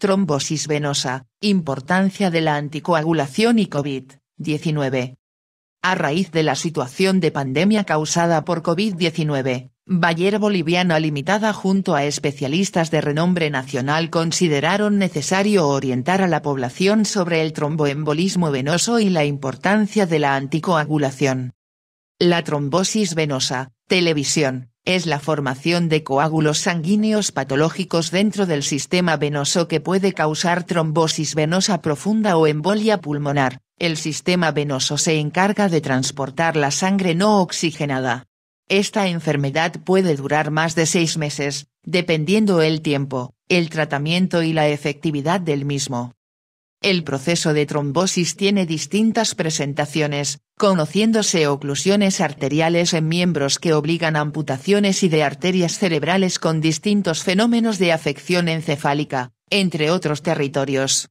trombosis venosa, importancia de la anticoagulación y COVID-19. A raíz de la situación de pandemia causada por COVID-19, Bayer Boliviana Limitada junto a especialistas de renombre nacional consideraron necesario orientar a la población sobre el tromboembolismo venoso y la importancia de la anticoagulación. La trombosis venosa, televisión, es la formación de coágulos sanguíneos patológicos dentro del sistema venoso que puede causar trombosis venosa profunda o embolia pulmonar. El sistema venoso se encarga de transportar la sangre no oxigenada. Esta enfermedad puede durar más de seis meses, dependiendo el tiempo, el tratamiento y la efectividad del mismo. El proceso de trombosis tiene distintas presentaciones, conociéndose oclusiones arteriales en miembros que obligan a amputaciones y de arterias cerebrales con distintos fenómenos de afección encefálica, entre otros territorios.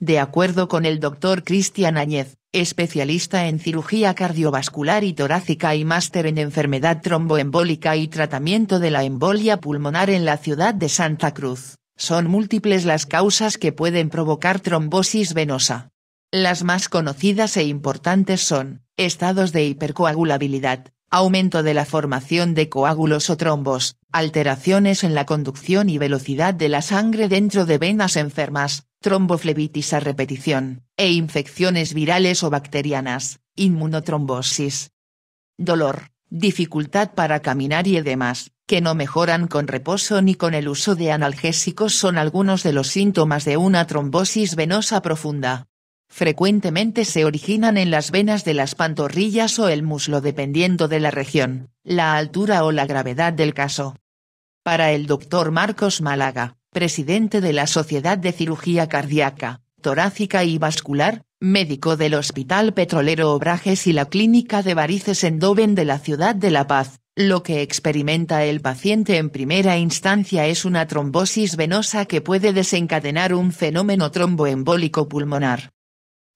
De acuerdo con el doctor Cristian Añez, especialista en cirugía cardiovascular y torácica y máster en enfermedad tromboembólica y tratamiento de la embolia pulmonar en la ciudad de Santa Cruz, son múltiples las causas que pueden provocar trombosis venosa. Las más conocidas e importantes son, estados de hipercoagulabilidad, aumento de la formación de coágulos o trombos, alteraciones en la conducción y velocidad de la sangre dentro de venas enfermas, tromboflebitis a repetición, e infecciones virales o bacterianas, inmunotrombosis. Dolor, dificultad para caminar y edemas, que no mejoran con reposo ni con el uso de analgésicos son algunos de los síntomas de una trombosis venosa profunda frecuentemente se originan en las venas de las pantorrillas o el muslo dependiendo de la región, la altura o la gravedad del caso. Para el doctor Marcos Málaga, presidente de la Sociedad de Cirugía Cardíaca, Torácica y Vascular, médico del Hospital Petrolero Obrajes y la Clínica de Varices Endoven de la Ciudad de La Paz, lo que experimenta el paciente en primera instancia es una trombosis venosa que puede desencadenar un fenómeno tromboembólico pulmonar.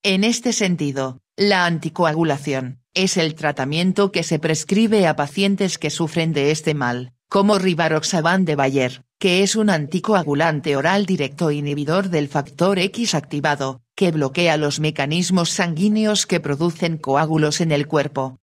En este sentido, la anticoagulación es el tratamiento que se prescribe a pacientes que sufren de este mal, como rivaroxaban de Bayer, que es un anticoagulante oral directo inhibidor del factor X activado, que bloquea los mecanismos sanguíneos que producen coágulos en el cuerpo,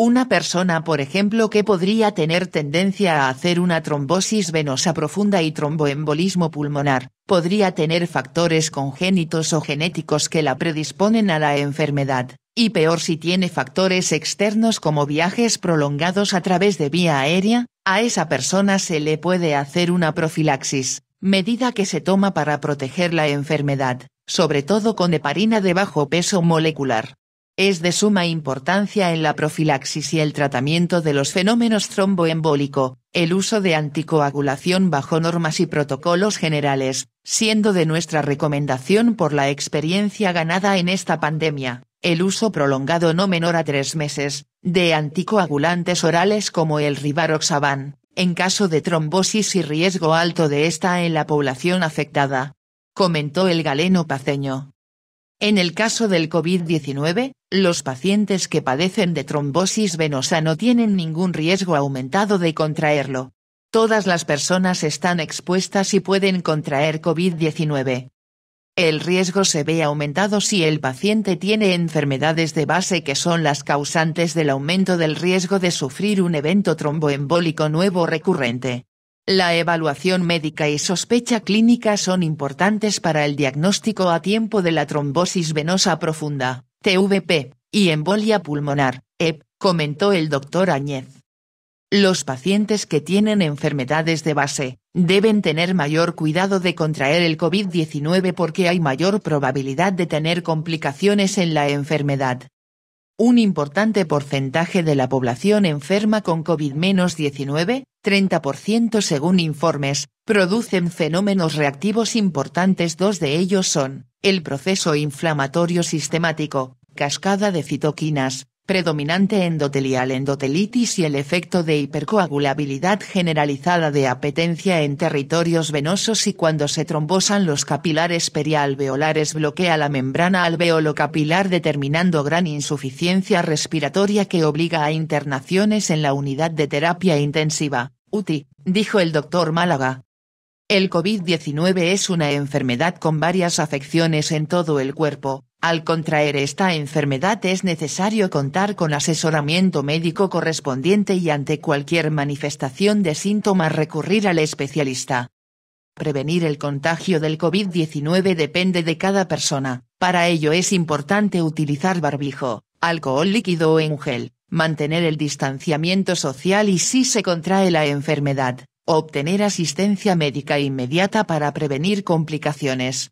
una persona por ejemplo que podría tener tendencia a hacer una trombosis venosa profunda y tromboembolismo pulmonar, podría tener factores congénitos o genéticos que la predisponen a la enfermedad, y peor si tiene factores externos como viajes prolongados a través de vía aérea, a esa persona se le puede hacer una profilaxis, medida que se toma para proteger la enfermedad, sobre todo con heparina de bajo peso molecular es de suma importancia en la profilaxis y el tratamiento de los fenómenos tromboembólico, el uso de anticoagulación bajo normas y protocolos generales, siendo de nuestra recomendación por la experiencia ganada en esta pandemia, el uso prolongado no menor a tres meses, de anticoagulantes orales como el rivaroxaban, en caso de trombosis y riesgo alto de esta en la población afectada. Comentó el galeno paceño. En el caso del COVID-19, los pacientes que padecen de trombosis venosa no tienen ningún riesgo aumentado de contraerlo. Todas las personas están expuestas y pueden contraer COVID-19. El riesgo se ve aumentado si el paciente tiene enfermedades de base que son las causantes del aumento del riesgo de sufrir un evento tromboembólico nuevo recurrente. La evaluación médica y sospecha clínica son importantes para el diagnóstico a tiempo de la trombosis venosa profunda, TVP, y embolia pulmonar, EP, comentó el doctor Añez. Los pacientes que tienen enfermedades de base, deben tener mayor cuidado de contraer el COVID-19 porque hay mayor probabilidad de tener complicaciones en la enfermedad. Un importante porcentaje de la población enferma con COVID-19, 30% según informes, producen fenómenos reactivos importantes. Dos de ellos son, el proceso inflamatorio sistemático, cascada de citoquinas, predominante endotelial endotelitis y el efecto de hipercoagulabilidad generalizada de apetencia en territorios venosos y cuando se trombosan los capilares perialveolares bloquea la membrana alveolocapilar determinando gran insuficiencia respiratoria que obliga a internaciones en la unidad de terapia intensiva, UTI, dijo el doctor Málaga, el COVID-19 es una enfermedad con varias afecciones en todo el cuerpo. Al contraer esta enfermedad es necesario contar con asesoramiento médico correspondiente y ante cualquier manifestación de síntomas recurrir al especialista. Prevenir el contagio del COVID-19 depende de cada persona, para ello es importante utilizar barbijo, alcohol líquido o en gel, mantener el distanciamiento social y si se contrae la enfermedad, obtener asistencia médica inmediata para prevenir complicaciones,